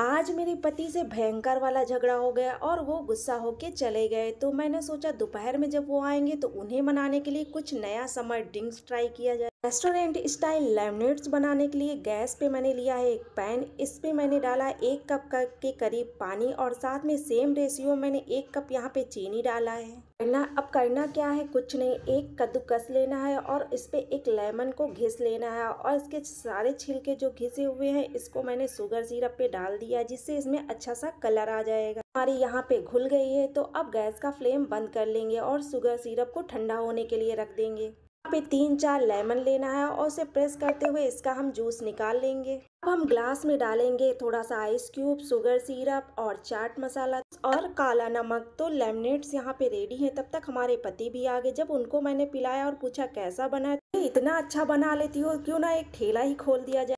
आज मेरे पति से भयंकर वाला झगड़ा हो गया और वो गुस्सा होके चले गए तो मैंने सोचा दोपहर में जब वो आएंगे तो उन्हें मनाने के लिए कुछ नया समर ड्रिंक्स ट्राई किया जाए रेस्टोरेंट स्टाइल लेमनेट्स बनाने के लिए गैस पे मैंने लिया है एक पैन इस पे मैंने डाला एक कप के करीब पानी और साथ में सेम रेशियो मैंने एक कप यहाँ पे चीनी डाला है करना अब करना क्या है कुछ नहीं एक कद्दूकस लेना है और इस पे एक लेमन को घिस लेना है और इसके सारे छिलके जो घिसे हुए हैं इसको मैंने शुगर सीरप पे डाल दिया जिससे इसमें अच्छा सा कलर आ जाएगा हमारी यहाँ पे घुल गई है तो अब गैस का फ्लेम बंद कर लेंगे और शुगर सीरप को ठंडा होने के लिए रख देंगे यहाँ पे तीन चार लेमन लेना है और उसे प्रेस करते हुए इसका हम जूस निकाल लेंगे अब हम ग्लास में डालेंगे थोड़ा सा आइस क्यूब शुगर सिरप और चाट मसाला और काला नमक तो लेमनेट्स यहाँ पे रेडी हैं तब तक हमारे पति भी आ गए जब उनको मैंने पिलाया और पूछा कैसा बना है तो इतना अच्छा बना लेती हो क्यों ना एक ठेला ही खोल दिया जाए